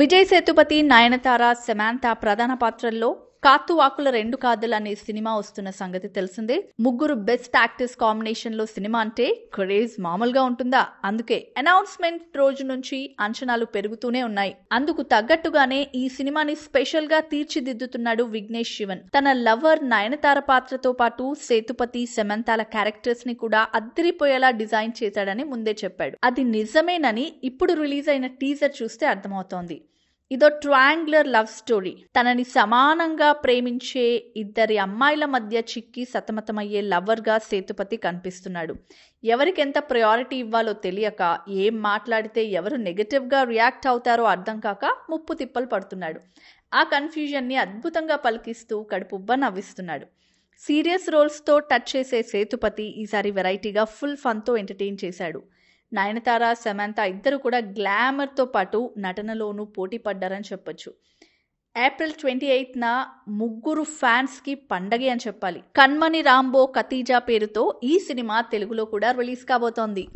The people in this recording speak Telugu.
విజయ్ సేతుపతి నయనతార సమాంత ప్రధాన పాత్రల్లో కాత్తువాకుల రెండు కాదులు అనే సినిమా వస్తున్న సంగతి తెలిసిందే ముగ్గురు బెస్ట్ యాక్టర్స్ కాంబినేషన్ లో సినిమా అంటే క్రేజ్ మామూలుగా ఉంటుందా అందుకే అనౌన్స్మెంట్ రోజు నుంచి అంచనాలు పెరుగుతూనే ఉన్నాయి అందుకు తగ్గట్టుగానే ఈ సినిమాని స్పెషల్ గా తీర్చిదిద్దుతున్నాడు విఘ్నేష్ శివన్ తన లవర్ నయనతార పాత్రతో పాటు సేతుపతి సెమంతాల క్యారెక్టర్స్ ని కూడా అద్దరిపోయేలా డిజైన్ చేశాడని ముందే చెప్పాడు అది నిజమేనని ఇప్పుడు రిలీజ్ అయిన టీజర్ చూస్తే అర్థమవుతోంది ఇదో ట్రాంగ్లర్ లవ్ స్టోరీ తనని సమానంగా ప్రేమించే ఇద్దరి అమ్మాయిల మధ్య చిక్కి సతమతమయ్యే లవర్గా సేతుపతి కనిపిస్తున్నాడు ఎవరికి ఎంత ప్రయారిటీ ఇవ్వాలో తెలియక ఏం మాట్లాడితే ఎవరు నెగటివ్గా రియాక్ట్ అవుతారో అర్థం కాక ముప్పు తిప్పలు పడుతున్నాడు ఆ కన్ఫ్యూజన్ని అద్భుతంగా పలికిస్తూ కడుపుబ్బ నవ్విస్తున్నాడు సీరియస్ రోల్స్తో టచ్ చేసే సేతుపతి ఈసారి వెరైటీగా ఫుల్ ఫన్తో ఎంటర్టైన్ చేశాడు నయనతార సమంత ఇద్దరు కూడా గ్లామర్తో పాటు నటనలోనూ పోటీ పడ్డారని చెప్పొచ్చు ఏప్రిల్ ట్వంటీ ఎయిత్న ముగ్గురు ఫ్యాన్స్కి పండగే అని చెప్పాలి కన్మని రాంబో కతీజా పేరుతో ఈ సినిమా తెలుగులో కూడా రిలీజ్ కాబోతోంది